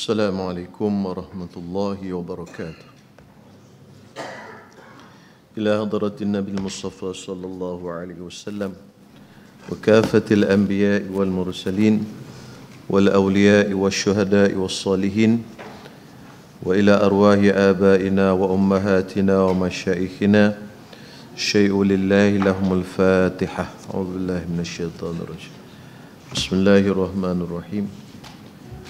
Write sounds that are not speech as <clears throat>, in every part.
السلام عليكم ورحمة الله وبركاته إلى حضرة النبي المصطفى صلى الله عليه وسلم وكافة الأنبياء والمرسلين والأولياء والشهداء والصالحين وإلى أرواح آبائنا وأمهاتنا ومشايخنا شيء لله لهم الفاتحة أعوذ بالله من الشيطان الرجيم بسم الله الرحمن الرحيم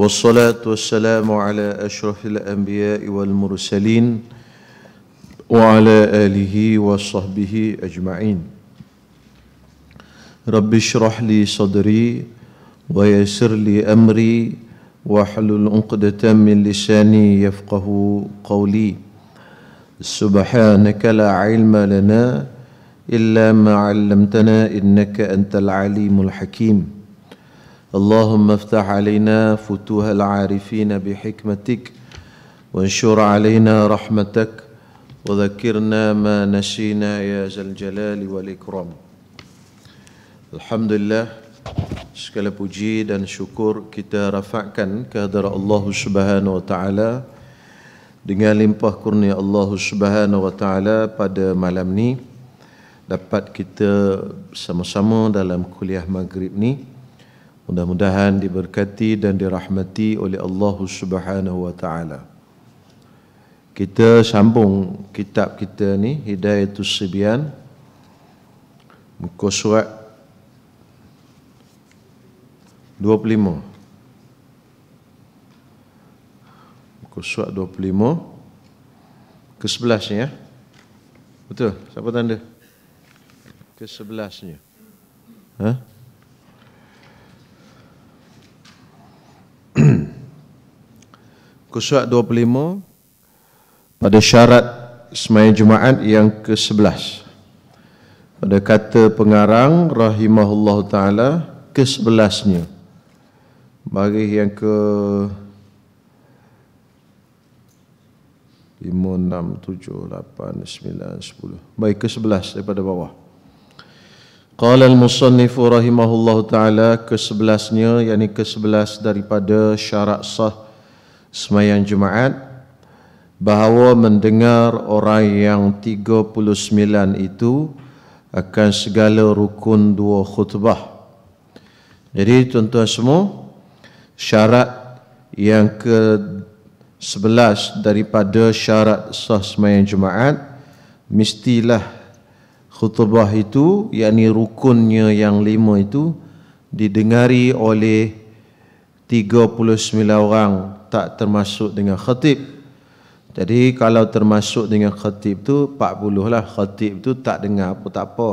والصلاة والسلام على أشرف الأنبياء والمرسلين وعلى آله وصحبه أجمعين رب اشرح لي صدري ويسر لي أمري واحلل عقدة من لساني يفقه قولي سبحانك لا علم لنا إلا ما علمتنا إنك أنت العليم الحكيم اللهم افتح علينا فتوح العارفين بحكمتك وانشر علينا رحمتك وذكرنا ما نسينا يا ذا الجلال والاكرام الحمد لله شكل puji dan syukur kita rafa'kan kehadirat Allah Subhanahu wa taala dengan limpah kurnia Allah Subhanahu wa taala pada malam ni dapat kita sama-sama dalam kuliah maghrib ni Mudah-mudahan diberkati dan dirahmati oleh Allah Subhanahu wa taala. Kita sambung kitab kita ni Hidayatus Sibyan muka surat 25. Muka 25 ke 11 ya. Betul, siapa tanda? Ke 11 Ha? Kusuat 25 Pada syarat semayang Jumaat yang ke-11 Pada kata pengarang rahimahullah ta'ala Ke-11nya Bagi yang ke 5678910 baik ke-11 daripada bawah qala al-musannif rahimahullahu taala ke-11nya yakni ke-11 daripada syarat sah semayang Jumaat bahawa mendengar orang yang 39 itu akan segala rukun dua khutbah. Jadi tuan-tuan semua, syarat yang ke-11 daripada syarat sah semayang Jumaat mestilah khutbah itu yakni rukunnya yang lima itu didengari oleh 39 orang tak termasuk dengan khatib jadi kalau termasuk dengan khatib tu 40 lah khatib tu tak dengar pun tak apa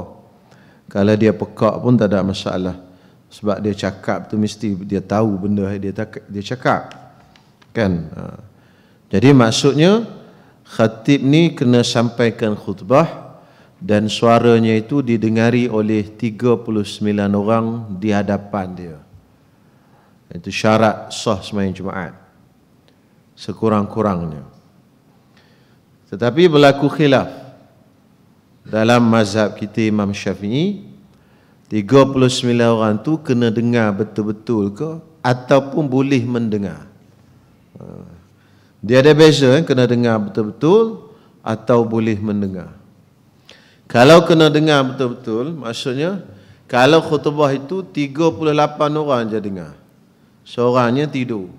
kalau dia pekak pun tak ada masalah sebab dia cakap tu mesti dia tahu benda dia, tak, dia cakap kan ha. jadi maksudnya khatib ni kena sampaikan khutbah dan suaranya itu didengari oleh 39 orang di hadapan dia itu syarat sah semayang Jumaat Sekurang-kurangnya Tetapi berlaku khilaf Dalam mazhab kita Imam Syafi'i 39 orang tu kena dengar betul-betul ke Ataupun boleh mendengar ha. Dia ada beza kan? kena dengar betul-betul Atau boleh mendengar Kalau kena dengar betul-betul Maksudnya kalau khutbah itu 38 orang je dengar seorangnya tidur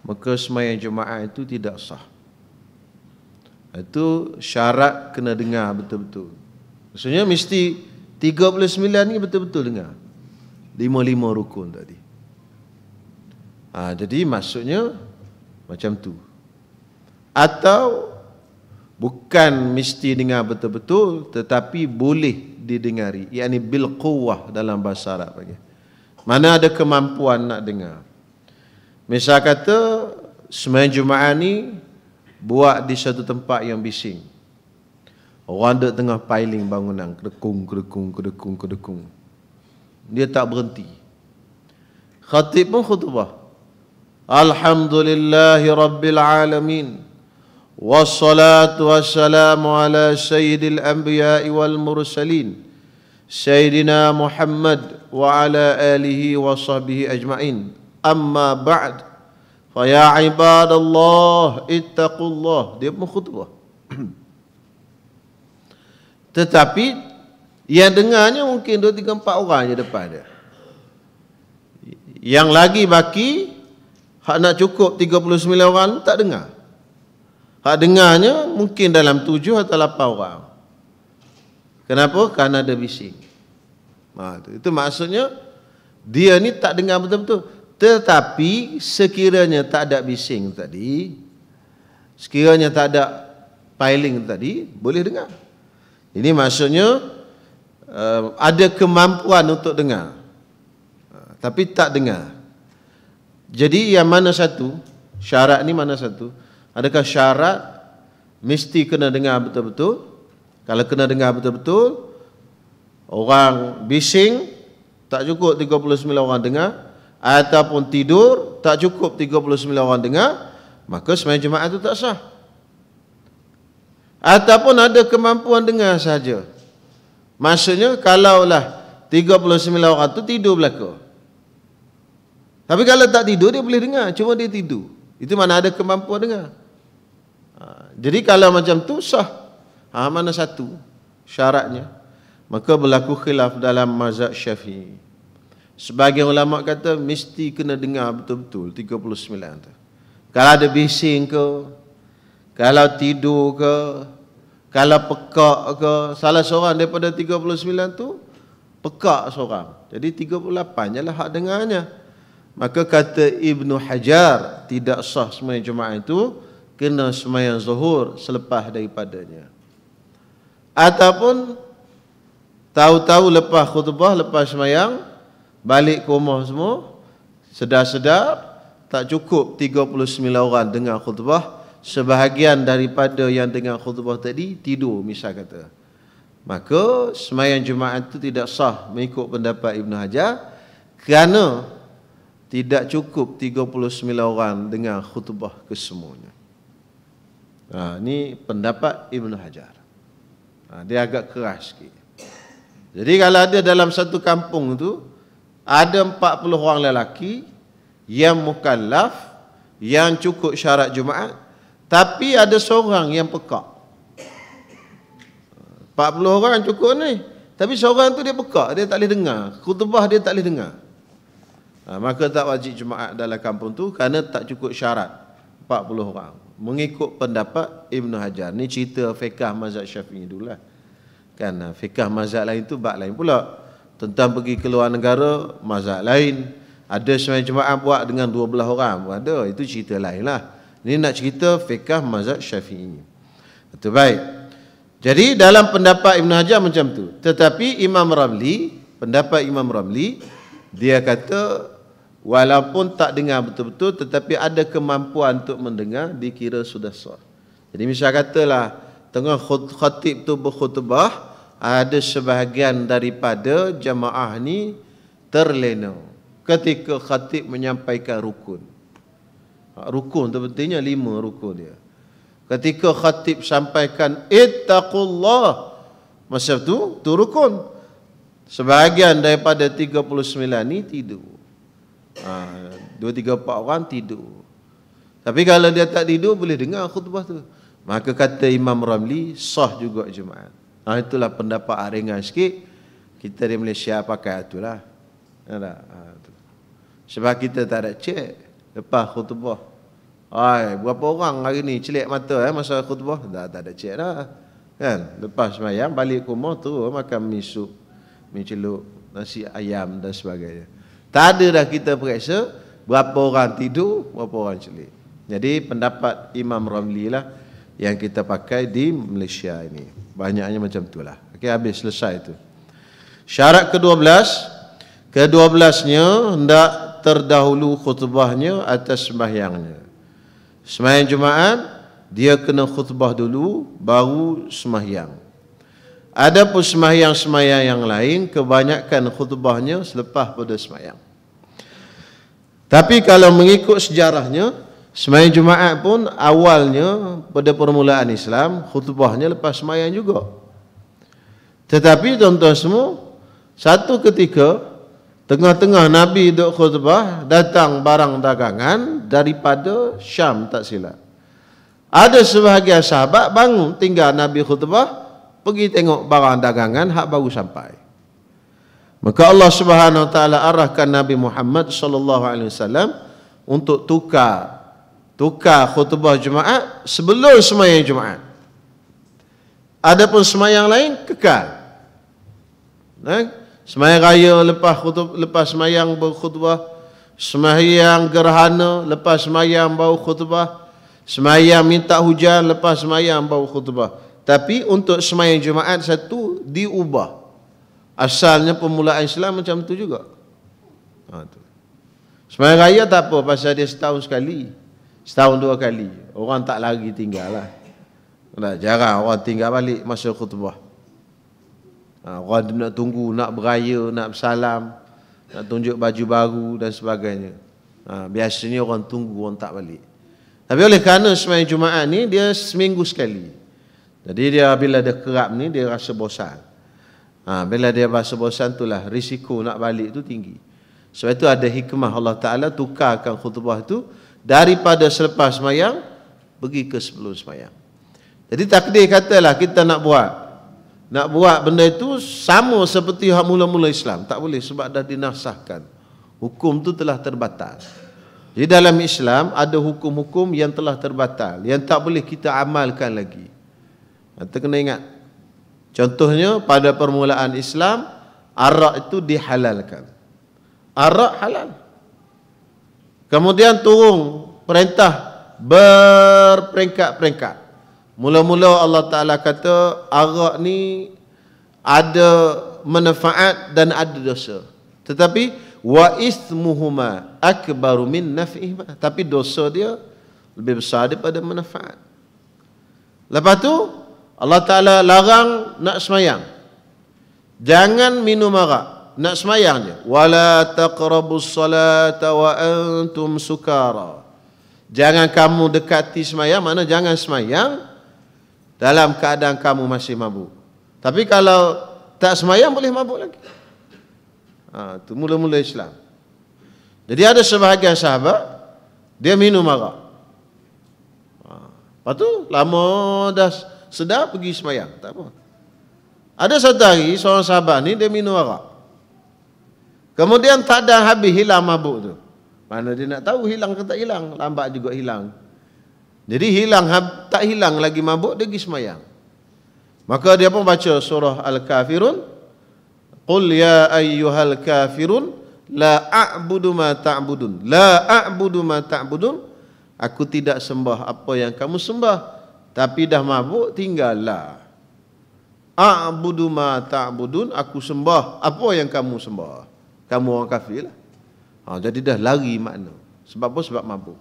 maka semayang jemaah itu tidak sah itu syarat kena dengar betul-betul maksudnya mesti 39 ni betul-betul dengar lima-lima rukun tadi ha, jadi maksudnya macam tu atau bukan mesti dengar betul-betul tetapi boleh didengari yakni bil quwah dalam bahasa Arab bagi mana ada kemampuan nak dengar Misal kata Semain Jumaat ni Buat di satu tempat yang bising Orang duduk tengah piling bangunan Kedekung, kedekung, kedekung, kedekung Dia tak berhenti Khatib pun khutbah Alhamdulillahi Rabbil Alamin Wassalatu wassalamu ala sayyidil anbiya wal mursalin Sayyidina Muhammad wa ala alihi wa sahbihi ajma'in amma ba'd fa ya ibadallah ittaqullah dia pun khutbah <clears throat> tetapi yang dengarnya mungkin 2 3 4 orang je depan dia yang lagi baki hak nak cukup 39 orang tak dengar hak dengarnya mungkin dalam 7 atau 8 orang kenapa kerana dia bising Ha, itu maksudnya dia ni tak dengar betul-betul tetapi sekiranya tak ada bising tadi, sekiranya tak ada piling tadi, boleh dengar. Ini maksudnya eh, ada kemampuan untuk dengar. Eh, tapi tak dengar. Jadi yang mana satu, syarat ni mana satu? Adakah syarat mesti kena dengar betul-betul? Kalau kena dengar betul-betul, orang bising, tak cukup 39 orang dengar, ataupun tidur tak cukup 39 orang dengar maka semayan jemaah itu tak sah ataupun ada kemampuan dengar saja maksudnya kalaulah 39 orang tu tidur belaka tapi kalau tak tidur dia boleh dengar cuma dia tidur itu mana ada kemampuan dengar ha, jadi kalau macam tu sah ha, mana satu syaratnya maka berlaku khilaf dalam mazhab syafi'i Sebagai ulama kata mesti kena dengar betul-betul 39 tu. Kalau ada bising ke, kalau tidur ke, kalau pekak ke, salah seorang daripada 39 tu pekak seorang. Jadi 38 jelah hak dengarnya. Maka kata Ibnu Hajar tidak sah sembahyang Jumaat itu kena sembahyang Zuhur selepas daripadanya. Ataupun tahu-tahu lepas khutbah, lepas sembahyang balik ke rumah semua sedar-sedar tak cukup 39 orang dengar khutbah sebahagian daripada yang dengar khutbah tadi tidur misal kata maka semayang jumaat itu tidak sah mengikut pendapat Ibn Hajar kerana tidak cukup 39 orang dengar khutbah kesemuanya ha, ini pendapat Ibn Hajar ha, dia agak keras sikit jadi kalau ada dalam satu kampung tu ada 40 orang lelaki yang mukallaf yang cukup syarat jumaat tapi ada seorang yang pekak 40 orang cukup ni tapi seorang tu dia pekak dia tak boleh dengar kutubah dia tak boleh dengar ha, maka tak wajib jumaat dalam kampung tu kerana tak cukup syarat 40 orang mengikut pendapat Ibnu Hajar ni cerita fiqh mazhab Syafi'i lah, kan fiqh mazhab lain tu bab lain pula tentang pergi ke luar negara mazhab lain ada semayang jemaah buat dengan 12 orang ada itu cerita lain lah ini nak cerita fiqah mazhab syafi'i itu baik jadi dalam pendapat Ibn Hajar macam tu tetapi Imam Ramli pendapat Imam Ramli dia kata walaupun tak dengar betul-betul tetapi ada kemampuan untuk mendengar dikira sudah sah jadi misalnya katalah tengah khutib tu berkhutbah ada sebahagian daripada jemaah ni terlena ketika khatib menyampaikan rukun. Ha, rukun tu pentingnya lima rukun dia. Ketika khatib sampaikan ittaqullah masa tu tu rukun. Sebahagian daripada 39 ni tidur. Ha, dua tiga empat orang tidur. Tapi kalau dia tak tidur boleh dengar khutbah tu. Maka kata Imam Ramli sah juga jemaat. Ha, itulah pendapat ringan sikit kita di Malaysia pakai itulah. Ya tak? Ha, Sebab kita tak ada cek lepas khutbah. Hai, berapa orang hari ni celik mata eh masa khutbah? Dah tak ada cek dah. Kan? Lepas semayang balik rumah tu oh, makan misu, miceluk, nasi ayam dan sebagainya. Tak ada dah kita periksa berapa orang tidur, berapa orang celik. Jadi pendapat Imam Ramli lah yang kita pakai di Malaysia ini. Banyaknya macam tu lah. Okay, habis selesai itu. Syarat ke-12 ke-12-nya hendak terdahulu khutbahnya atas sembahyangnya. Sembahyang Jumaat dia kena khutbah dulu baru sembahyang. pun sembahyang-sembahyang yang lain kebanyakan khutbahnya selepas pada sembahyang. Tapi kalau mengikut sejarahnya, Semayan Jumaat pun awalnya pada permulaan Islam khutbahnya lepas semayan juga. Tetapi tuan-tuan semua, satu ketika tengah-tengah Nabi dok khutbah datang barang dagangan daripada Syam tak silap. Ada sebahagian sahabat bangun tinggal Nabi khutbah pergi tengok barang dagangan hak baru sampai. Maka Allah Subhanahu Wa Taala arahkan Nabi Muhammad sallallahu alaihi wasallam untuk tukar tukar khutbah Jumaat sebelum semayang Jumaat. Ada pun semayang lain kekal. Nah, ha? semayang raya lepas khutub, lepas semayang baru khutbah. Semayang gerhana lepas semayang baru khutbah. Semayang minta hujan lepas semayang baru khutbah. Tapi untuk semayang Jumaat satu diubah. Asalnya pemulaan Islam macam tu juga. Ha, tu. Semayang raya tak apa pasal dia setahun sekali. Ha, Setahun dua kali Orang tak lagi tinggal lah nah, Jarang orang tinggal balik masa khutbah ha, Orang nak tunggu, nak beraya, nak bersalam Nak tunjuk baju baru dan sebagainya ha, Biasanya orang tunggu, orang tak balik Tapi oleh kerana semain Jumaat ni Dia seminggu sekali Jadi dia bila dia kerap ni Dia rasa bosan ha, Bila dia rasa bosan tu lah Risiko nak balik tu tinggi Sebab tu ada hikmah Allah Ta'ala Tukarkan khutbah tu daripada selepas semayang pergi ke sebelum semayang jadi takdir katalah kita nak buat nak buat benda itu sama seperti hak mula-mula Islam tak boleh sebab dah dinasahkan hukum tu telah terbatas jadi dalam Islam ada hukum-hukum yang telah terbatal yang tak boleh kita amalkan lagi ha, kita kena ingat contohnya pada permulaan Islam arak itu dihalalkan arak halal Kemudian turun perintah berperingkat-peringkat. Mula-mula Allah Ta'ala kata arak ni ada manfaat dan ada dosa. Tetapi wa ismuhuma akbaru min naf'ihima. Tapi dosa dia lebih besar daripada manfaat. Lepas tu Allah Ta'ala larang nak semayang. Jangan minum arak nak semayang je wala taqrabus salata wa antum sukara jangan kamu dekati semayang mana jangan semayang dalam keadaan kamu masih mabuk tapi kalau tak semayang boleh mabuk lagi ha, tu mula-mula Islam jadi ada sebahagian sahabat dia minum arak ha, lepas tu lama dah sedar pergi semayang tak apa ada satu hari seorang sahabat ni dia minum arak Kemudian tak ada habis hilang mabuk tu. Mana dia nak tahu hilang ke tak hilang. Lambat juga hilang. Jadi hilang tak hilang lagi mabuk dia pergi semayang. Maka dia pun baca surah Al-Kafirun. Qul ya ayyuhal kafirun la a'budu ma ta'budun. La a'budu ma ta'budun. Aku tidak sembah apa yang kamu sembah. Tapi dah mabuk tinggallah. A'budu ma ta'budun. Aku sembah apa yang kamu sembah kamu orang kafir lah. Ha, jadi dah lari makna. Sebab apa? Sebab mampu.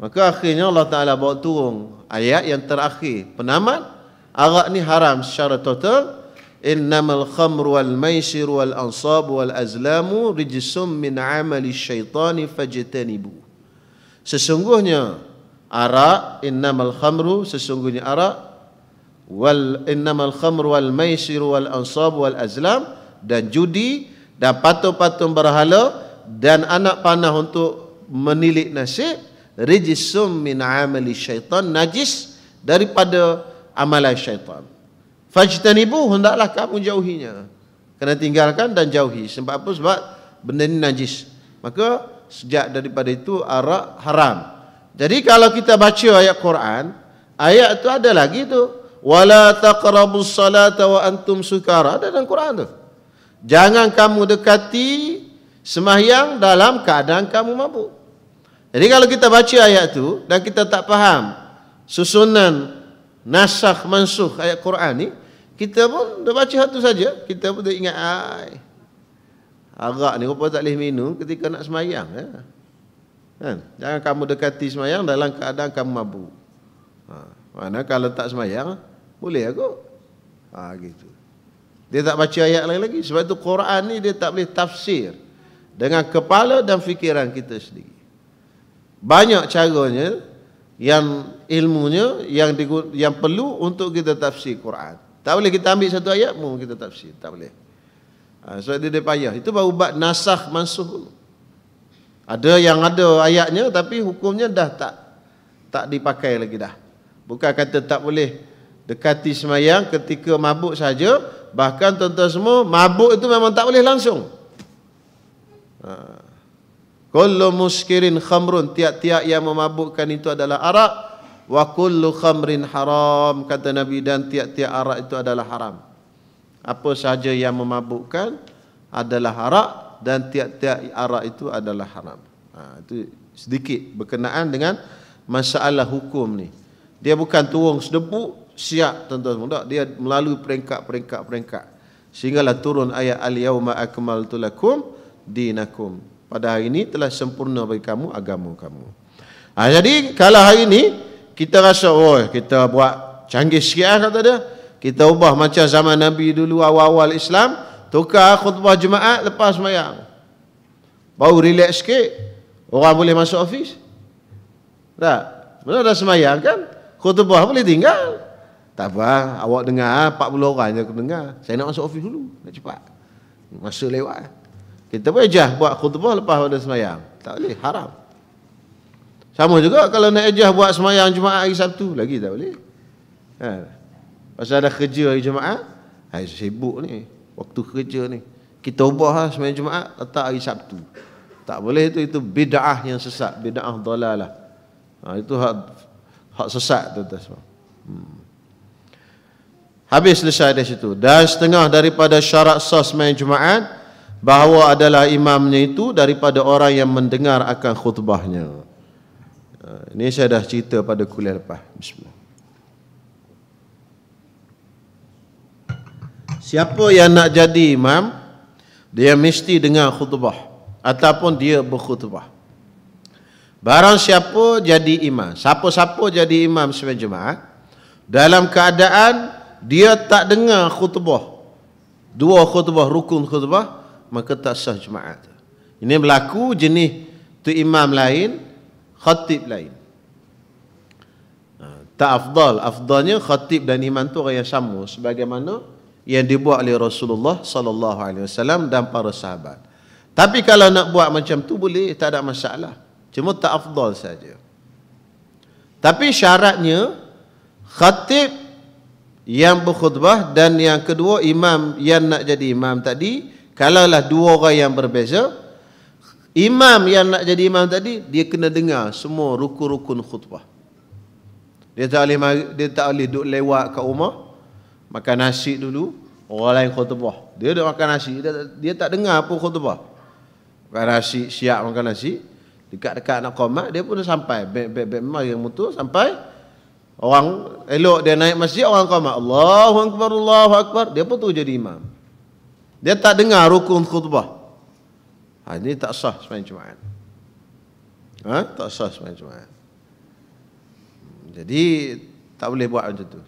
Maka akhirnya Allah Ta'ala bawa turun ayat yang terakhir. Penamat, arak ni haram secara total. Innamal khamru wal maisir wal ansab wal azlamu rijisum min amali syaitani fajitanibu. Sesungguhnya arak, innamal khamru, sesungguhnya arak, wal innamal khamru wal maisir wal ansab wal azlam dan judi dan patung-patung berhala dan anak panah untuk menilik nasib rijisum min amali syaitan najis daripada amalan syaitan fajtanibu hendaklah kamu jauhinya kena tinggalkan dan jauhi sebab apa sebab benda ini najis maka sejak daripada itu arak haram jadi kalau kita baca ayat Quran ayat itu ada lagi tu wala taqrabus salata wa antum sukara ada dalam Quran tu Jangan kamu dekati semayang dalam keadaan kamu mabuk. Jadi kalau kita baca ayat tu dan kita tak faham susunan nasakh mansukh ayat Quran ni, kita pun dah baca satu saja, kita pun dah ingat ai. Agak ni rupa tak boleh minum ketika nak semayang. Ya. Eh. Kan? Jangan kamu dekati semayang dalam keadaan kamu mabuk. Ha, mana kalau tak semayang, boleh aku. Ha, gitu. Dia tak baca ayat lain lagi Sebab itu Quran ni dia tak boleh tafsir Dengan kepala dan fikiran kita sendiri Banyak caranya Yang ilmunya Yang digu- yang perlu untuk kita tafsir Quran Tak boleh kita ambil satu ayat pun kita tafsir Tak boleh ha, Sebab dia, dia payah Itu baru buat nasah mansuh Ada yang ada ayatnya Tapi hukumnya dah tak Tak dipakai lagi dah Bukan kata tak boleh Dekati semayang ketika mabuk saja. Bahkan tuan-tuan semua mabuk itu memang tak boleh langsung. Ha. Kullu muskirin khamrun tiap-tiap yang memabukkan itu adalah arak wa kullu khamrin haram kata Nabi dan tiap-tiap arak itu adalah haram. Apa sahaja yang memabukkan adalah arak dan tiap-tiap arak itu adalah haram. Ha, itu sedikit berkenaan dengan masalah hukum ni. Dia bukan tuang sedepuk siap tuan-tuan dia melalui peringkat-peringkat-peringkat sehinggalah turun ayat al-yauma akmaltu lakum dinakum pada hari ini telah sempurna bagi kamu agama kamu ha, jadi kalau hari ini kita rasa oh kita buat canggih sikit ah, kata dia kita ubah macam zaman Nabi dulu awal-awal Islam tukar khutbah Jumaat lepas mayang baru relax sikit orang boleh masuk office dah mana dah semayang kan? Khutbah boleh tinggal. Tak apa, ah. awak dengar 40 ah. orang je aku dengar. Saya nak masuk office dulu, nak cepat. Masa lewat. Ah. Kita boleh ejah buat khutbah lepas pada semayang. Tak boleh, haram. Sama juga kalau nak ejah buat semayang Jumaat hari Sabtu, lagi tak boleh. Ha. Pasal ada kerja hari Jumaat, hari sibuk ni, waktu kerja ni. Kita ubah lah semayang Jumaat, letak hari Sabtu. Tak boleh itu, itu bida'ah yang sesat, bida'ah dolalah. Ha, itu hak hak sesat tu Hmm. Habis selesai dari situ. Dan setengah daripada syarat sos main Jumaat, bahawa adalah imamnya itu daripada orang yang mendengar akan khutbahnya. Eh, ini saya dah cerita pada kuliah lepas. Bismillah. Siapa yang nak jadi imam, dia mesti dengar khutbah. Ataupun dia berkhutbah. Barang siapa jadi imam. Siapa-siapa jadi imam semain Jumaat. Dalam keadaan dia tak dengar khutbah dua khutbah rukun khutbah maka tak sah jemaat ini berlaku jenis tu imam lain khatib lain ha, tak afdal afdalnya khatib dan imam tu orang yang sama sebagaimana yang dibuat oleh Rasulullah sallallahu alaihi wasallam dan para sahabat tapi kalau nak buat macam tu boleh tak ada masalah cuma tak afdal saja tapi syaratnya khatib yang berkhutbah dan yang kedua imam yang nak jadi imam tadi kalaulah dua orang yang berbeza imam yang nak jadi imam tadi dia kena dengar semua rukun-rukun khutbah dia tak boleh dia tak boleh duduk lewat kat rumah makan nasi dulu orang lain khutbah dia duduk makan nasi dia, dia tak dengar apa khutbah makan nasi siap makan nasi dekat-dekat nak komat dia pun sampai bek bek bek mari mutu sampai Orang elok dia naik masjid orang qomat Allahu akbar Allahu akbar dia pun tu jadi imam. Dia tak dengar rukun khutbah. Ha, ini tak sah sembahyang jumaat. Ha? tak sah sembahyang jumaat. Jadi tak boleh buat macam tu.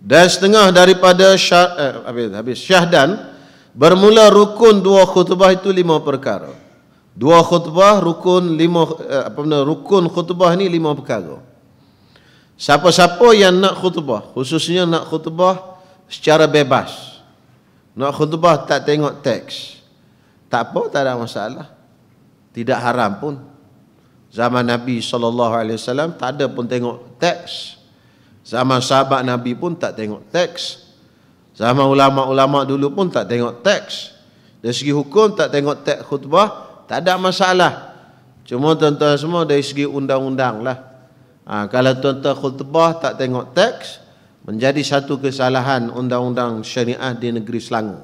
Dan setengah daripada syah, eh, habis, habis syahdan bermula rukun dua khutbah itu lima perkara. Dua khutbah rukun lima eh, apa benda rukun khutbah ni lima perkara. Siapa-siapa yang nak khutbah, khususnya nak khutbah secara bebas. Nak khutbah tak tengok teks. Tak apa, tak ada masalah. Tidak haram pun. Zaman Nabi sallallahu alaihi wasallam tak ada pun tengok teks. Zaman sahabat Nabi pun tak tengok teks. Zaman ulama-ulama dulu pun tak tengok teks. Dari segi hukum tak tengok teks khutbah, tak ada masalah. Cuma tuan-tuan semua dari segi undang-undang lah. Ha, kalau tuan-tuan khutbah tak tengok teks, menjadi satu kesalahan undang-undang syariah di negeri Selangor.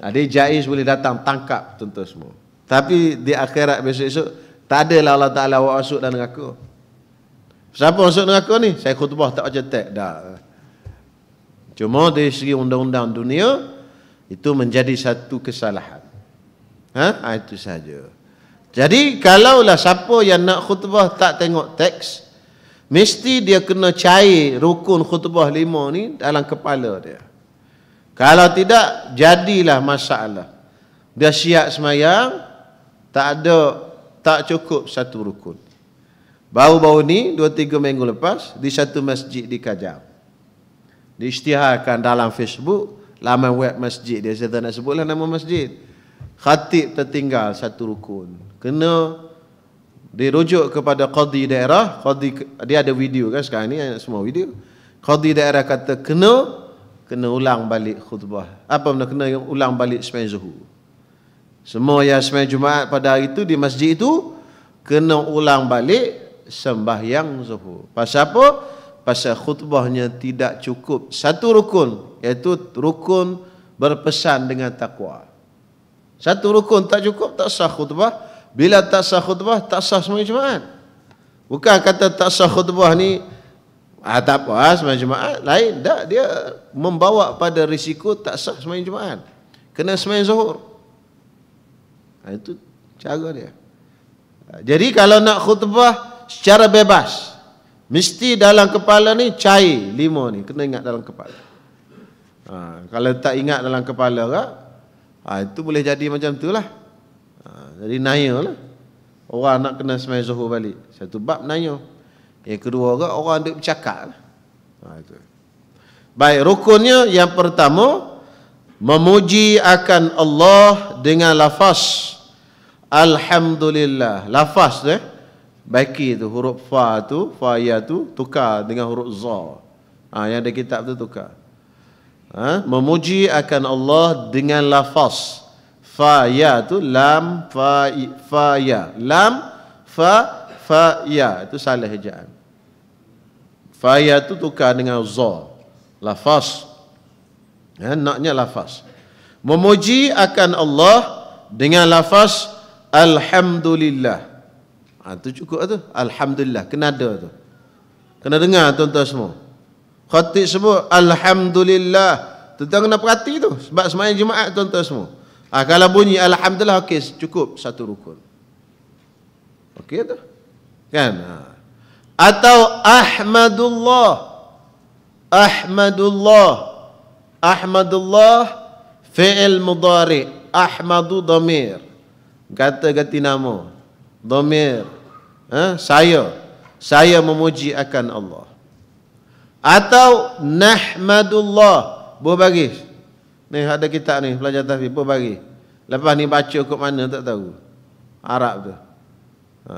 Jadi <laughs> ha, jais boleh datang tangkap tuan-tuan semua. Tapi di akhirat besok-esok, tak ada lah Allah Ta'ala awak masuk dalam aku. Siapa masuk dalam aku ni? Saya khutbah tak baca teks. Dah. Cuma dari segi undang-undang dunia, itu menjadi satu kesalahan. Ha? ha? Itu saja. Jadi kalaulah siapa yang nak khutbah tak tengok teks, mesti dia kena cair rukun khutbah lima ni dalam kepala dia. Kalau tidak, jadilah masalah. Dia siap semayang, tak ada, tak cukup satu rukun. Baru-baru ni, dua tiga minggu lepas, di satu masjid di Kajang. Diisytiharkan dalam Facebook, laman web masjid dia, saya tak nak sebutlah nama masjid khatib tertinggal satu rukun kena dirujuk kepada qadi daerah qadi dia ada video kan sekarang ni semua video qadi daerah kata kena kena ulang balik khutbah apa benda kena ulang balik sembahyang zuhur semua yang sembahyang jumaat pada hari itu di masjid itu kena ulang balik sembahyang zuhur pasal apa pasal khutbahnya tidak cukup satu rukun iaitu rukun berpesan dengan takwa satu rukun tak cukup tak sah khutbah. Bila tak sah khutbah tak sah semua jemaat. Bukan kata tak sah khutbah ni ah, tak apa ah, semua jemaat lain. Tak dia membawa pada risiko tak sah semua jemaat. Kena semain zuhur. Ha, itu cara dia. Ah, jadi kalau nak khutbah secara bebas. Mesti dalam kepala ni cair limau ni. Kena ingat dalam kepala. Ha, kalau tak ingat dalam kepala ha, Itu boleh jadi macam tu lah ha, Jadi naya lah Orang nak kena semai zuhur balik Satu bab naya Yang kedua orang, orang duduk bercakap lah. ha, itu. Baik rukunnya yang pertama Memuji akan Allah dengan lafaz Alhamdulillah Lafaz tu eh Baiki tu huruf fa tu Fa ya tu tukar dengan huruf za ha, Yang ada kitab tu tukar ha? memuji akan Allah dengan lafaz fa ya tu lam fa fa ya lam fa fa ya itu salah hejaan fa ya tu tukar dengan za lafaz ya naknya lafaz memuji akan Allah dengan lafaz alhamdulillah ha, tu cukup tu alhamdulillah kena ada tu kena dengar tuan-tuan semua Khatib sebut Alhamdulillah Tuan-tuan kena perhati tu Sebab semalam jemaat tuan-tuan semua ha, Kalau bunyi Alhamdulillah Okey cukup satu rukun Okey tu Kan ha. Atau Ahmadullah Ahmadullah Ahmadullah Fi'il mudari Ahmadu domir Kata ganti nama Domir ha? Saya Saya memuji akan Allah atau nahmadullah buah bagi ni ada kitab ni pelajar tahfiz buah bagi lepas ni baca kat mana tak tahu Arab tu ha.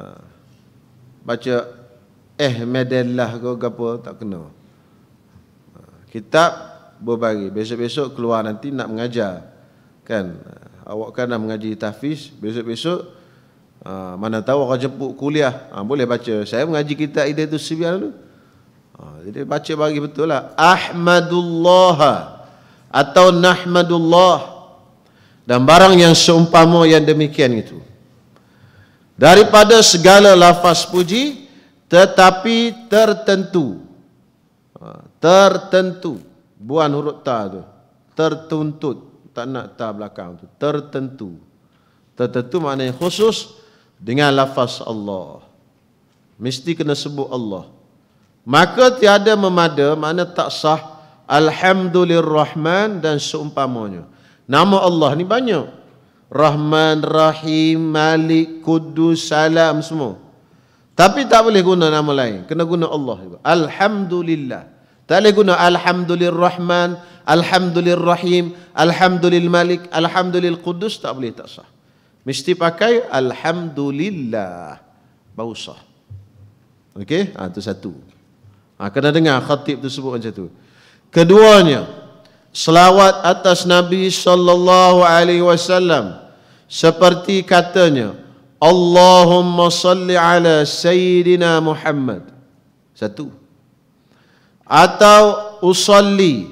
baca eh medellah ke apa tak kena ha. kitab buah bagi besok-besok keluar nanti nak mengajar kan awak kan nak mengaji tahfiz besok-besok ha, mana tahu kau jemput kuliah uh, Boleh baca Saya mengaji kitab idea tu sebiar dulu Ha, jadi baca bagi betul lah. Ahmadullah atau Nahmadullah. Dan barang yang seumpama yang demikian itu. Daripada segala lafaz puji, tetapi tertentu. Ha, tertentu. Buan huruf ta tu. Tertuntut. Tak nak ta belakang tu. Tertentu. Tertentu maknanya khusus dengan lafaz Allah. Mesti kena sebut Allah. Allah. Maka tiada memada mana tak sah Alhamdulillahirrahman dan seumpamanya Nama Allah ni banyak Rahman, Rahim, Malik, Kudus, Salam semua Tapi tak boleh guna nama lain Kena guna Allah juga Alhamdulillah Tak boleh guna Alhamdulillahirrahman Alhamdulillahirrahim Alhamdulillahirmalik Alhamdulillahirkudus Tak boleh tak sah Mesti pakai Alhamdulillah Bausah Okey, ha, itu satu Ha, kena dengar khatib tu sebut macam tu. Keduanya, selawat atas Nabi sallallahu alaihi wasallam seperti katanya, Allahumma salli ala sayyidina Muhammad. Satu. Atau usalli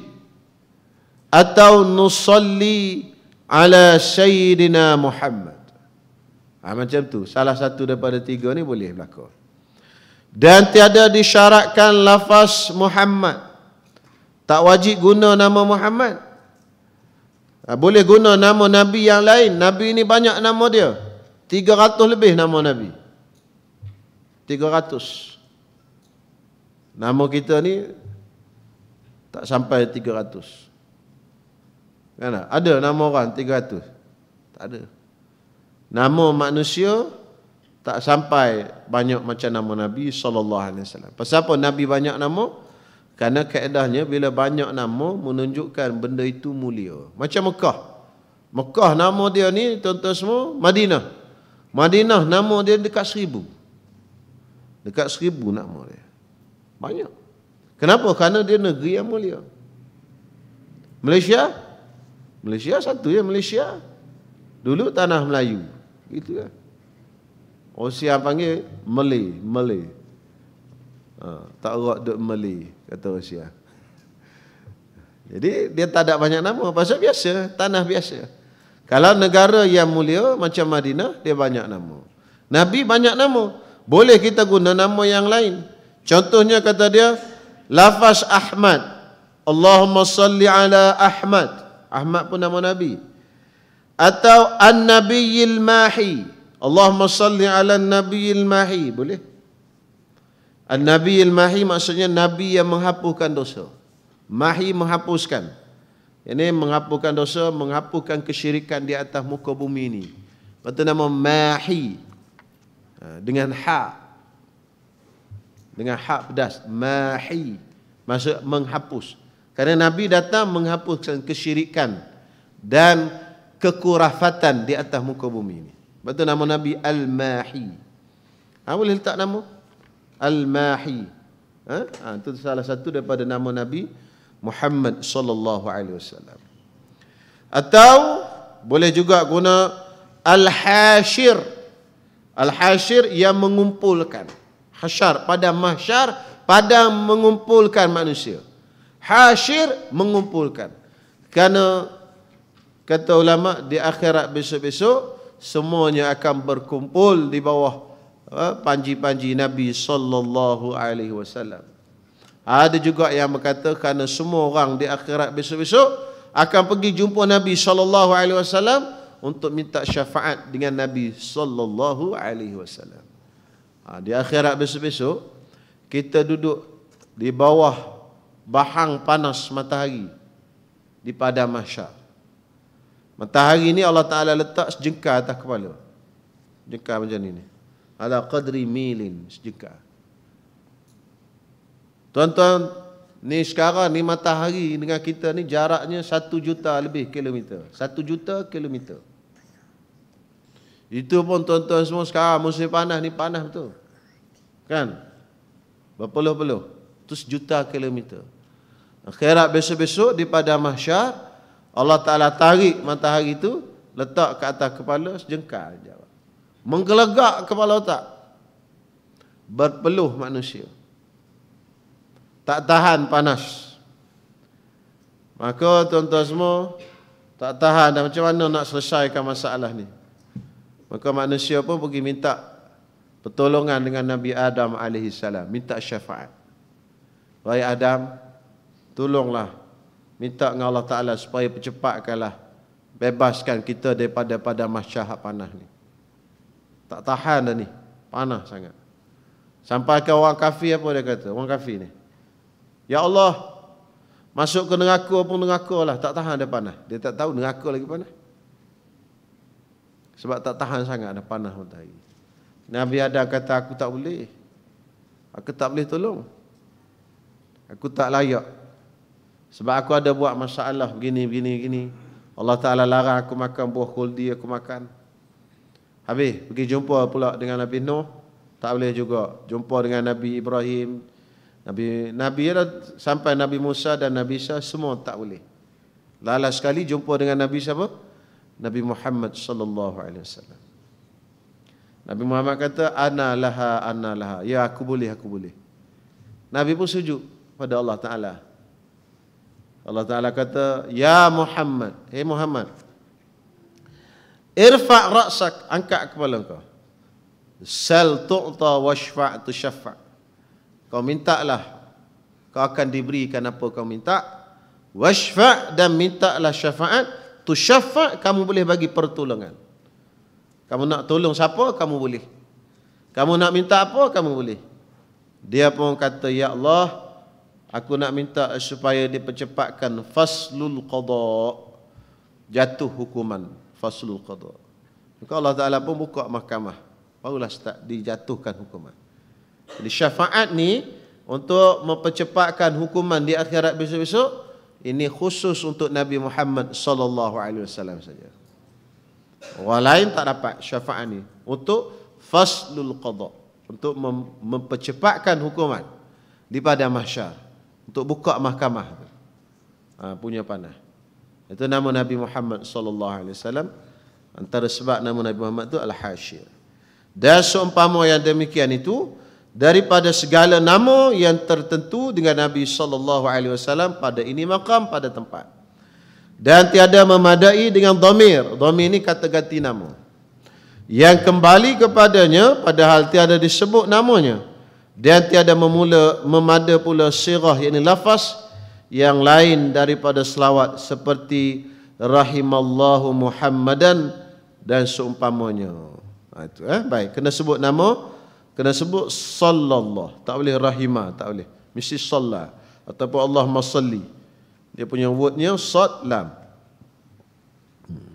atau nusalli ala sayyidina Muhammad. Ha, macam tu, salah satu daripada tiga ni boleh belakang. Dan tiada disyaratkan lafaz Muhammad Tak wajib guna nama Muhammad ha, Boleh guna nama Nabi yang lain Nabi ini banyak nama dia 300 lebih nama Nabi 300 Nama kita ni Tak sampai 300 kan Ada nama orang 300 Tak ada Nama manusia tak sampai banyak macam nama Nabi sallallahu alaihi wasallam. Pasal apa Nabi banyak nama? Karena kaedahnya bila banyak nama menunjukkan benda itu mulia. Macam Mekah. Mekah nama dia ni tuan-tuan semua Madinah. Madinah nama dia dekat seribu. Dekat seribu nama dia. Banyak. Kenapa? Karena dia negeri yang mulia. Malaysia? Malaysia satu ya Malaysia. Dulu tanah Melayu. Gitu Ya siapa panggil Meli, Meli. Ha, tak erat duk Meli, kata Rusia. Jadi dia tak ada banyak nama, pasal biasa, tanah biasa. Kalau negara yang mulia macam Madinah, dia banyak nama. Nabi banyak nama. Boleh kita guna nama yang lain. Contohnya kata dia, lafaz Ahmad. Allahumma salli ala Ahmad. Ahmad pun nama Nabi. Atau An-Nabiyil Mahi. Allahumma salli ala nabiyil mahi Boleh? Al-Nabiyil mahi maksudnya Nabi yang menghapuskan dosa Mahi menghapuskan Ini menghapuskan dosa Menghapuskan kesyirikan di atas muka bumi ini Maksud nama mahi ha, Dengan hak Dengan hak pedas Mahi Maksud menghapus Karena Nabi datang menghapuskan kesyirikan Dan kekurafatan di atas muka bumi ini sebab tu nama Nabi Al-Mahi. Ha, boleh letak nama? Al-Mahi. Ha? Ha, itu salah satu daripada nama Nabi Muhammad sallallahu alaihi wasallam. Atau boleh juga guna Al-Hashir. Al-Hashir yang mengumpulkan. Hashar pada mahsyar, pada mengumpulkan manusia. Hashir mengumpulkan. Kerana kata ulama di akhirat besok-besok semuanya akan berkumpul di bawah eh, panji-panji Nabi sallallahu alaihi wasallam. Ada juga yang berkata kerana semua orang di akhirat besok-besok akan pergi jumpa Nabi sallallahu alaihi wasallam untuk minta syafaat dengan Nabi sallallahu alaihi wasallam. Ha, di akhirat besok-besok kita duduk di bawah bahang panas matahari di padang mahsyar. Matahari ni Allah Ta'ala letak sejengkar atas kepala. Sejengkar macam ni. Ala qadri milin sejengkar. Tuan-tuan, ni sekarang ni matahari dengan kita ni jaraknya satu juta lebih kilometer. Satu juta kilometer. Itu pun tuan-tuan semua sekarang musim panas ni panas betul. Kan? Berpuluh-puluh. Itu sejuta kilometer. Akhirat besok-besok di pada mahsyar, Allah Ta'ala tarik matahari itu Letak ke atas kepala sejengkal jawab. Menggelegak kepala otak Berpeluh manusia Tak tahan panas Maka tuan-tuan semua Tak tahan dan macam mana nak selesaikan masalah ni Maka manusia pun pergi minta Pertolongan dengan Nabi Adam AS Minta syafaat Wahai Adam Tolonglah minta dengan Allah Ta'ala supaya percepatkanlah bebaskan kita daripada pada masyarakat panah ni tak tahan dah ni panah sangat sampai ke orang kafir apa dia kata orang kafir ni Ya Allah masuk ke neraka pun neraka lah tak tahan dia panah dia tak tahu neraka lagi panah sebab tak tahan sangat dah panah matahari Nabi Adam kata aku tak boleh aku tak boleh tolong aku tak layak sebab aku ada buat masalah begini, begini, begini. Allah Ta'ala larang aku makan buah khuldi, aku makan. Habis, pergi jumpa pula dengan Nabi Nuh. Tak boleh juga. Jumpa dengan Nabi Ibrahim. Nabi Nabi ada sampai Nabi Musa dan Nabi Isa, semua tak boleh. Lala sekali jumpa dengan Nabi siapa? Nabi Muhammad sallallahu alaihi wasallam. Nabi Muhammad kata, "Ana laha, ana laha." Ya, aku boleh, aku boleh. Nabi pun sujud pada Allah Taala. Allah Ta'ala kata Ya Muhammad Hei Muhammad Irfa' raksak Angkat kepala kau sal tu'ta washfa' tu syafa' Kau minta lah Kau akan diberikan apa kau minta Washfa' dan minta lah syafa'at Tu syafa' kamu boleh bagi pertolongan Kamu nak tolong siapa kamu boleh Kamu nak minta apa kamu boleh Dia pun kata Ya Allah Ya Allah Aku nak minta supaya dipercepatkan faslul qada jatuh hukuman faslul qada. Maka Allah Taala pun buka mahkamah. Barulah start dijatuhkan hukuman. Jadi syafaat ni untuk mempercepatkan hukuman di akhirat besok-besok ini khusus untuk Nabi Muhammad sallallahu alaihi wasallam saja. Orang lain tak dapat syafaat ni untuk faslul qada untuk mempercepatkan hukuman di padang mahsyar untuk buka mahkamah tu. Ha, punya panah. Itu nama Nabi Muhammad sallallahu alaihi wasallam. Antara sebab nama Nabi Muhammad tu Al-Hashir. Dan seumpama yang demikian itu daripada segala nama yang tertentu dengan Nabi sallallahu alaihi wasallam pada ini makam pada tempat. Dan tiada memadai dengan dhamir. Dhamir ini kata ganti nama. Yang kembali kepadanya padahal tiada disebut namanya. Dan tiada memula memada pula sirah yakni lafaz yang lain daripada selawat seperti rahimallahu muhammadan dan seumpamanya. Ha, itu eh baik kena sebut nama kena sebut sallallahu tak boleh rahimah, tak boleh mesti sallah ataupun Allah salli dia punya wordnya sallam hmm.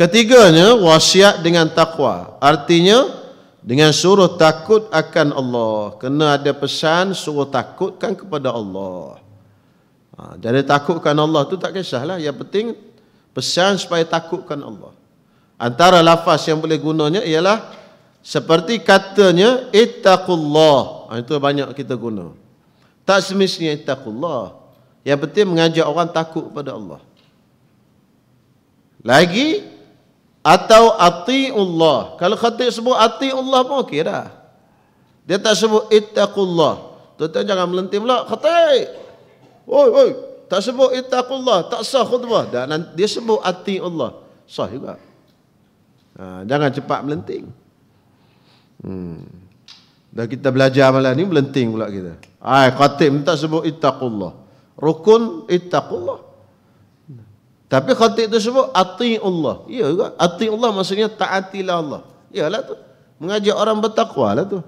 ketiganya wasiat dengan takwa artinya dengan suruh takut akan Allah. Kena ada pesan suruh takutkan kepada Allah. Ha, jadi takutkan Allah tu tak kisahlah. Yang penting pesan supaya takutkan Allah. Antara lafaz yang boleh gunanya ialah seperti katanya ittaqullah. Ha, itu banyak kita guna. Tak semestinya ittaqullah. Yang penting mengajak orang takut kepada Allah. Lagi atau atiullah. Kalau khatib sebut atiullah pun okey dah. Dia tak sebut ittaqullah. Tuan-tuan jangan melenti pula khatib. Oi oi, tak sebut ittaqullah, tak sah khutbah. Dan dia sebut atiullah. Sah juga. Ha, jangan cepat melenting. Hmm. Dah kita belajar malam ni melenting pula kita. Ai khatib tak sebut ittaqullah. Rukun ittaqullah. Tapi khatib tersebut atiullah. Ya juga. Atiullah maksudnya taatilah Allah. Iyalah tu. Mengajak orang bertakwa lah tu.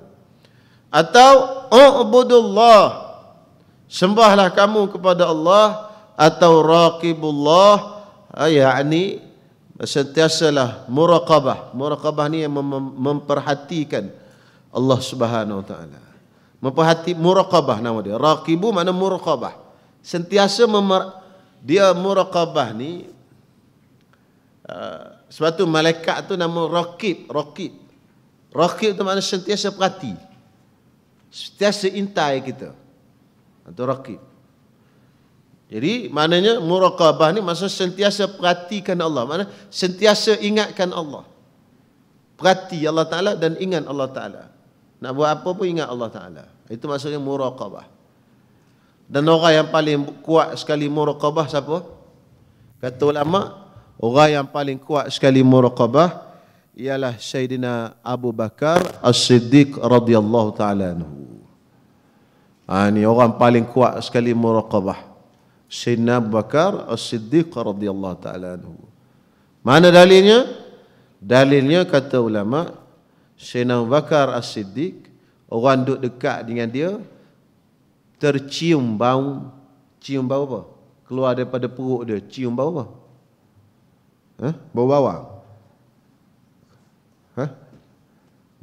Atau u'budullah. Sembahlah kamu kepada Allah atau raqibullah. Ah, ya, ini sentiasalah muraqabah. Muraqabah ni yang mem- memperhatikan Allah Subhanahu Wa Taala. Memperhati muraqabah nama dia. Raqibu makna muraqabah. Sentiasa memerhati dia muraqabah ni uh, sebab tu malaikat tu nama rakib rakib rakib tu maknanya sentiasa perhati sentiasa intai kita atau rakib jadi maknanya muraqabah ni maksud sentiasa perhatikan Allah maknanya sentiasa ingatkan Allah perhati Allah Taala dan ingat Allah Taala nak buat apa pun ingat Allah Taala itu maksudnya muraqabah dan orang yang paling kuat sekali muraqabah siapa? Kata ulama, orang yang paling kuat sekali muraqabah ialah Sayyidina Abu Bakar As-Siddiq radhiyallahu taala anhu. Ha, ini orang paling kuat sekali muraqabah. Sayyidina Abu Bakar As-Siddiq radhiyallahu taala anhu. Mana dalilnya? Dalilnya kata ulama Sayyidina Abu Bakar As-Siddiq orang duduk dekat dengan dia tercium bau cium bau apa keluar daripada perut dia cium bau apa eh bau bawang eh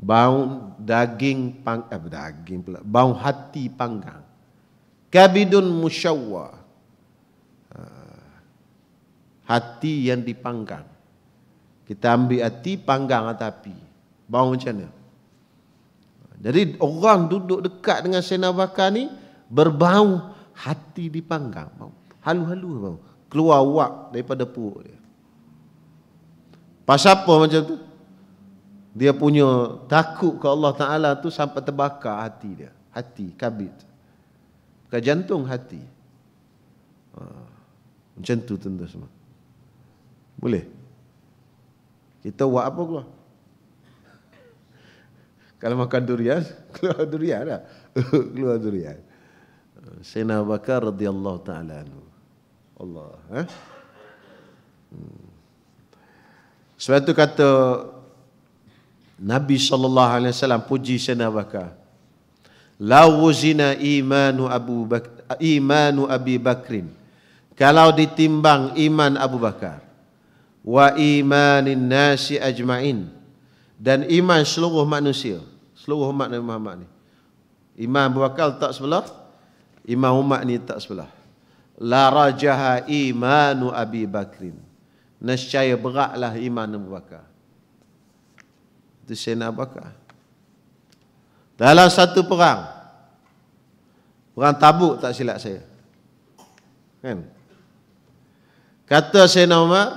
bau daging pang eh, daging pula bau hati panggang kabidun musyawwa ha. hati yang dipanggang kita ambil hati panggang atas api bau macam mana jadi orang duduk dekat dengan Sayyidina Bakar ni, berbau hati dipanggang bau halu-halu bau keluar uap daripada perut dia pasal apa macam tu dia punya takut ke Allah Taala tu sampai terbakar hati dia hati kabit ke jantung hati ha. macam tu tentu semua boleh kita buat apa keluar kalau makan durian <laughs> keluar durian lah <laughs> keluar durian Sayyidina Abu Bakar radhiyallahu taala anhu. Allah, eh? Hmm. Suatu kata Nabi sallallahu alaihi wasallam puji Sayyidina Abu Bakar. Lawuzina imanu Abu Bakar, imanu Abi Bakrin. Kalau ditimbang iman Abu Bakar wa imanin nasi ajmain dan iman seluruh manusia, seluruh umat Nabi Muhammad ni. Iman Abu Bakar tak sebelah Imam Umar ni tak sebelah. La rajaha imanu Abi Bakrin. Nescaya beratlah iman Abu Bakar. Itu Sayyidina Abu Bakar. Dalam satu perang. Perang tabuk tak silap saya. Kan? Kata Sayyidina Umar,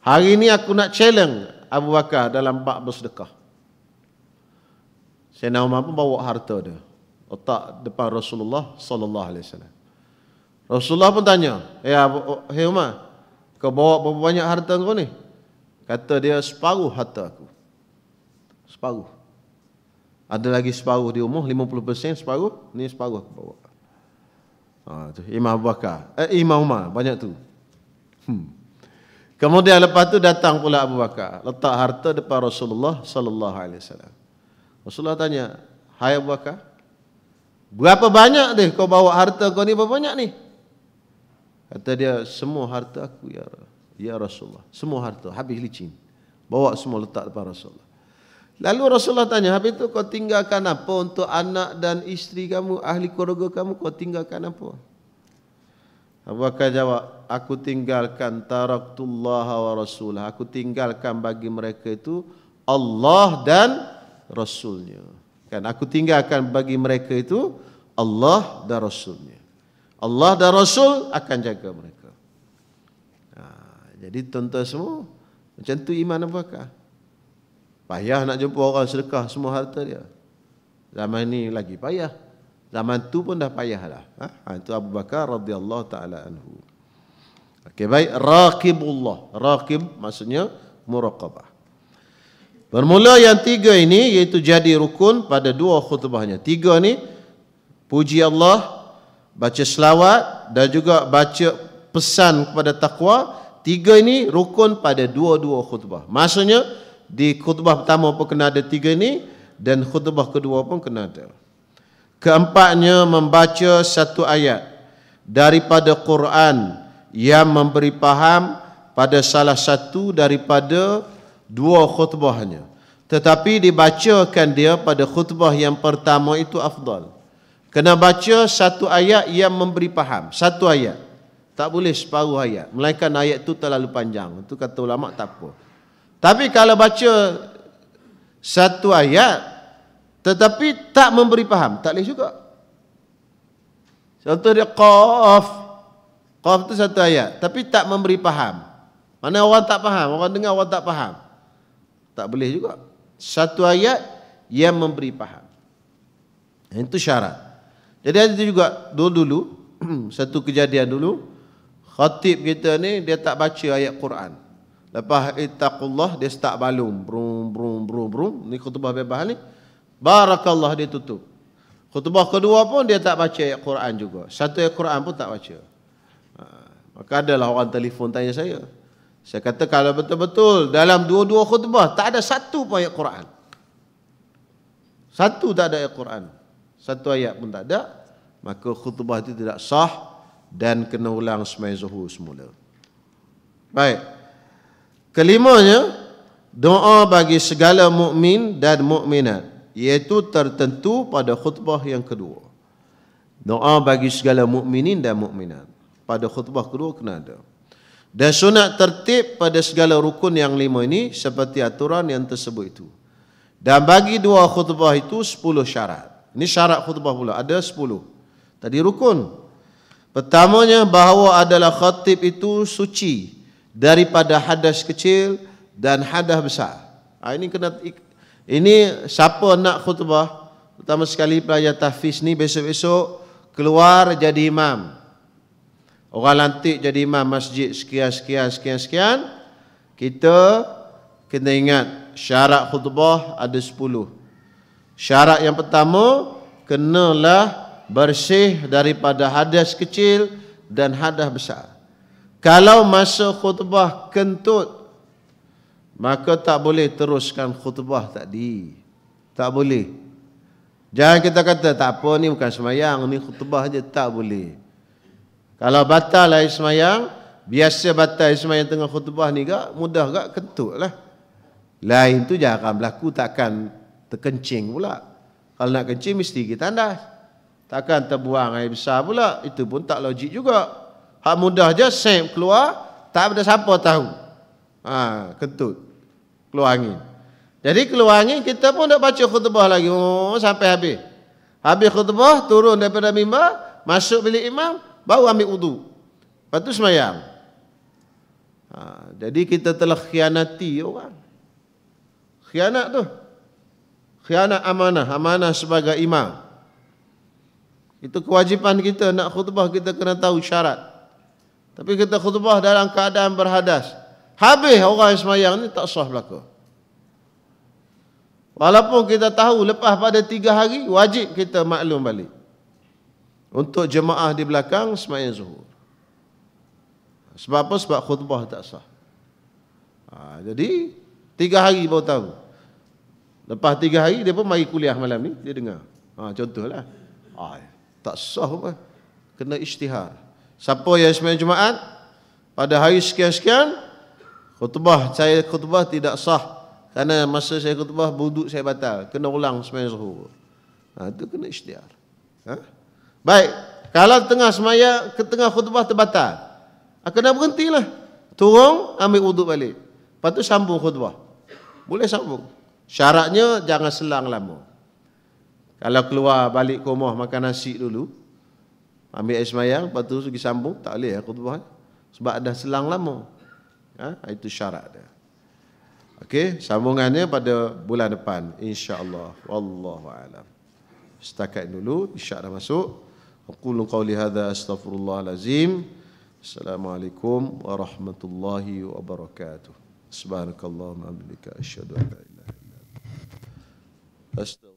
hari ini aku nak challenge Abu Bakar dalam bak bersedekah. Sayyidina Umar pun bawa harta dia otak depan Rasulullah sallallahu alaihi wasallam. Rasulullah pun tanya, "Ya, hey Umar, kau bawa berapa banyak harta kau ni?" Kata dia, "Separuh harta aku." Separuh. Ada lagi separuh di rumah, 50% separuh, ni separuh aku bawa. Ha, tu Imam Abu Bakar. Eh, Imam Umar, banyak tu. Hmm. Kemudian lepas tu datang pula Abu Bakar, letak harta depan Rasulullah sallallahu alaihi wasallam. Rasulullah tanya, "Hai Abu Bakar, Berapa banyak deh kau bawa harta kau ni berapa banyak ni? Kata dia semua harta aku ya ya Rasulullah. Semua harta habis licin. Bawa semua letak depan Rasulullah. Lalu Rasulullah tanya, "Habis itu kau tinggalkan apa untuk anak dan isteri kamu, ahli keluarga kamu kau tinggalkan apa?" Abu Bakar jawab, "Aku tinggalkan taraktullah wa rasulah. Aku tinggalkan bagi mereka itu Allah dan rasulnya." kan aku tinggalkan bagi mereka itu Allah dan Rasulnya Allah dan Rasul akan jaga mereka ha, jadi tuan-tuan semua macam tu iman Abu Bakar payah nak jumpa orang sedekah semua harta dia zaman ni lagi payah zaman tu pun dah payah lah ha, ha itu Abu Bakar radhiyallahu taala anhu Okay baik raqibullah raqib maksudnya muraqabah Bermula yang tiga ini iaitu jadi rukun pada dua khutbahnya. Tiga ni puji Allah, baca selawat dan juga baca pesan kepada takwa. Tiga ini rukun pada dua-dua khutbah. Maksudnya di khutbah pertama pun kena ada tiga ini dan khutbah kedua pun kena ada. Keempatnya membaca satu ayat daripada Quran yang memberi paham pada salah satu daripada dua khutbahnya tetapi dibacakan dia pada khutbah yang pertama itu afdal kena baca satu ayat yang memberi faham satu ayat tak boleh separuh ayat melainkan ayat itu terlalu panjang itu kata ulama tak apa tapi kalau baca satu ayat tetapi tak memberi faham tak boleh juga Contoh dia qaf. Qaf tu satu ayat tapi tak memberi faham. Mana orang tak faham, orang dengar orang tak faham tak boleh juga satu ayat yang memberi paham itu syarat jadi ada juga dulu-dulu <clears throat> satu kejadian dulu khatib kita ni dia tak baca ayat Quran lepas itaqullah dia tak balum brum brum brum brum Ini khutbah bebas ni barakallah dia tutup khutbah kedua pun dia tak baca ayat Quran juga satu ayat Quran pun tak baca ha, maka adalah orang telefon tanya saya saya kata kalau betul-betul dalam dua-dua khutbah tak ada satu pun ayat Quran. Satu tak ada ayat Quran. Satu ayat pun tak ada. Maka khutbah itu tidak sah dan kena ulang semai zuhur semula. Baik. Kelimanya, doa bagi segala mukmin dan mukminat iaitu tertentu pada khutbah yang kedua. Doa bagi segala mukminin dan mukminat pada khutbah kedua kena ada. Dan sunat tertib pada segala rukun yang lima ini seperti aturan yang tersebut itu. Dan bagi dua khutbah itu sepuluh syarat. Ini syarat khutbah pula. Ada sepuluh. Tadi rukun. Pertamanya bahawa adalah khatib itu suci daripada hadas kecil dan hadas besar. Ha, ini kena ini siapa nak khutbah? Pertama sekali pelajar tahfiz ni besok-besok keluar jadi imam. Orang lantik jadi imam masjid sekian-sekian-sekian-sekian Kita kena ingat syarat khutbah ada 10 Syarat yang pertama Kenalah bersih daripada hadas kecil dan hadas besar Kalau masa khutbah kentut Maka tak boleh teruskan khutbah tadi Tak boleh Jangan kita kata tak apa ni bukan semayang Ni khutbah je tak boleh kalau batal lah ismayang, biasa batal ismayang tengah khutbah ni gak, mudah gak ketuk lah. Lain tu jangan berlaku, takkan terkencing pula. Kalau nak kencing mesti kita tandas. Takkan terbuang air besar pula, itu pun tak logik juga. Hak mudah je, sem keluar, tak ada siapa tahu. Ha, ketuk keluar angin. Jadi keluar angin kita pun tak baca khutbah lagi oh, sampai habis. Habis khutbah turun daripada mimbar, masuk bilik imam, baru ambil wudu. Lepas tu semayang. Ha, jadi kita telah khianati orang. Khianat tu. Khianat amanah. Amanah sebagai imam. Itu kewajipan kita nak khutbah kita kena tahu syarat. Tapi kita khutbah dalam keadaan berhadas. Habis orang yang semayang ni tak sah berlaku. Walaupun kita tahu lepas pada tiga hari wajib kita maklum balik. Untuk jemaah di belakang semayang zuhur. Sebab apa? Sebab khutbah tak sah. Ha, jadi, tiga hari baru tahu. Lepas tiga hari, dia pun mari kuliah malam ni. Dia dengar. Ha, contohlah. Ha, tak sah apa. Kena isytihar. Siapa yang semayang jemaat? Pada hari sekian-sekian, khutbah, saya khutbah tidak sah. Kerana masa saya khutbah, buduk saya batal. Kena ulang semayang zuhur. Ha, itu kena isytihar. Haa? Baik, kalau tengah semaya ke tengah khutbah terbatal. berhenti lah. Turun, ambil uduk balik. Lepas tu sambung khutbah. Boleh sambung. Syaratnya jangan selang lama. Kalau keluar balik rumah makan nasi dulu, ambil air semayang, lepas tu pergi sambung, tak boleh ya, khutbah. Sebab dah selang lama. Ha? Itu syarat dia. Okey, sambungannya pada bulan depan. InsyaAllah. Wallahu'alam. Setakat dulu, insyaAllah masuk. أقول قولي هذا أستغفر الله العظيم السلام عليكم ورحمة الله وبركاته سبحانك اللهم وبحمدك أشهد أن لا إله إلا أنت